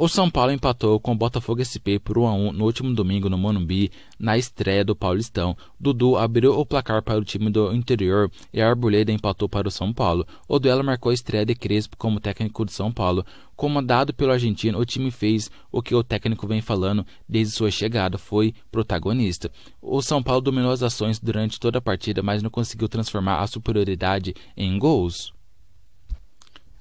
O São Paulo empatou com o Botafogo SP por 1 a 1 no último domingo no Monumbi, na estreia do Paulistão. Dudu abriu o placar para o time do interior e a Arboleda empatou para o São Paulo. O duelo marcou a estreia de Crespo como técnico do São Paulo. Comandado pelo argentino, o time fez o que o técnico vem falando desde sua chegada, foi protagonista. O São Paulo dominou as ações durante toda a partida, mas não conseguiu transformar a superioridade em gols.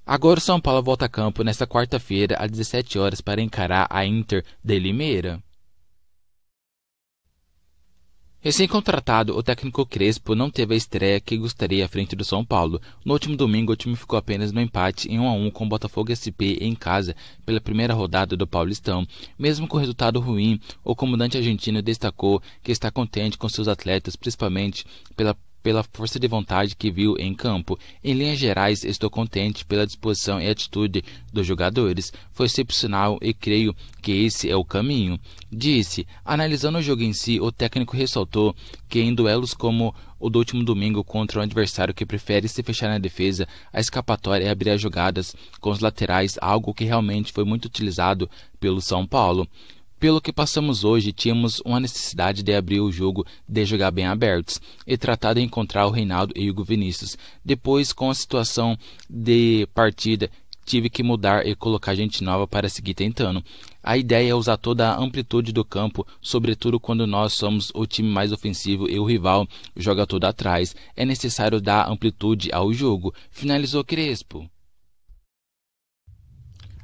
Agora o São Paulo volta a campo nesta quarta-feira às 17 horas para encarar a Inter de Limeira. Recém-contratado, o técnico Crespo não teve a estreia que gostaria à frente do São Paulo. No último domingo, o time ficou apenas no empate em 1 a 1 com o Botafogo SP em casa pela primeira rodada do Paulistão. Mesmo com o resultado ruim, o comandante argentino destacou que está contente com seus atletas, principalmente pela pela força de vontade que viu em campo. Em linhas gerais, estou contente pela disposição e atitude dos jogadores. Foi excepcional e creio que esse é o caminho. Disse, analisando o jogo em si, o técnico ressaltou que em duelos como o do último domingo contra um adversário que prefere se fechar na defesa, a escapatória é abrir as jogadas com os laterais, algo que realmente foi muito utilizado pelo São Paulo. Pelo que passamos hoje, tínhamos uma necessidade de abrir o jogo, de jogar bem abertos e tratar de encontrar o Reinaldo e o Hugo Vinícius. Depois, com a situação de partida, tive que mudar e colocar gente nova para seguir tentando. A ideia é usar toda a amplitude do campo, sobretudo quando nós somos o time mais ofensivo e o rival joga tudo atrás. É necessário dar amplitude ao jogo. Finalizou Crespo.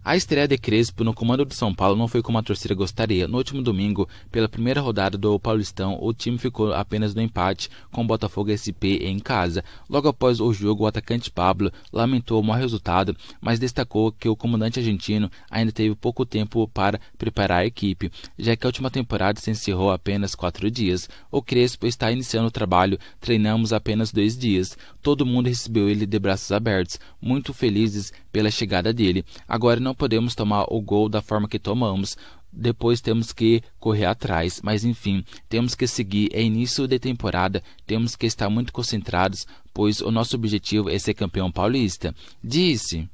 A estreia de Crespo no comando de São Paulo não foi como a torcida gostaria. No último domingo, pela primeira rodada do Paulistão, o time ficou apenas no empate com o Botafogo SP em casa. Logo após o jogo, o atacante Pablo lamentou o mau resultado, mas destacou que o comandante argentino ainda teve pouco tempo para preparar a equipe, já que a última temporada se encerrou apenas quatro dias. O Crespo está iniciando o trabalho, treinamos apenas dois dias. Todo mundo recebeu ele de braços abertos, muito felizes pela chegada dele. Agora não não podemos tomar o gol da forma que tomamos. Depois temos que correr atrás, mas enfim, temos que seguir. É início de temporada, temos que estar muito concentrados, pois o nosso objetivo é ser campeão paulista. Disse.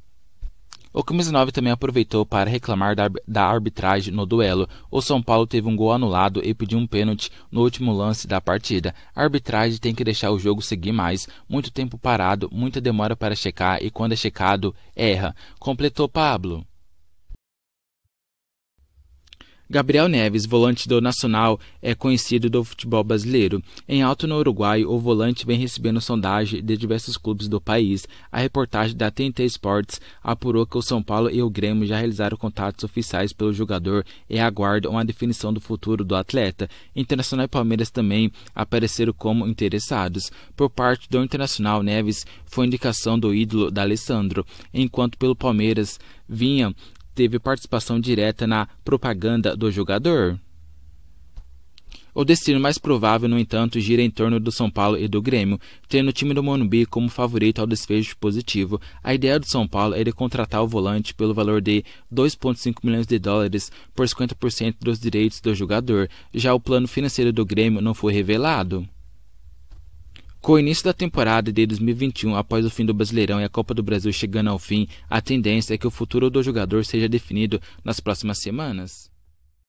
O Camisa 9 também aproveitou para reclamar da, da, arbitragem no duelo. O São Paulo teve um gol anulado e pediu um pênalti no último lance da partida. A arbitragem tem que deixar o jogo seguir mais. Muito tempo parado, muita demora para checar e quando é checado, erra. Completou Pablo. Gabriel Neves, volante do Nacional, é conhecido do futebol brasileiro. Em alto no Uruguai, o volante vem recebendo sondagem de diversos clubes do país. A reportagem da TNT Sports apurou que o São Paulo e o Grêmio já realizaram contatos oficiais pelo jogador e aguardam a definição do futuro do atleta. Internacional e Palmeiras também apareceram como interessados. Por parte do Internacional, Neves foi indicação do ídolo da Alessandro, enquanto pelo Palmeiras vinha teve participação direta na propaganda do jogador? O destino mais provável, no entanto, gira em torno do São Paulo e do Grêmio, tendo o time do Morumbi como favorito ao desfecho positivo. A ideia do São Paulo é de contratar o volante pelo valor de 2,5 milhões de dólares por 50% dos direitos do jogador. Já o plano financeiro do Grêmio não foi revelado. Com o início da temporada de 2021 após o fim do Brasileirão e a Copa do Brasil chegando ao fim, a tendência é que o futuro do jogador seja definido nas próximas semanas.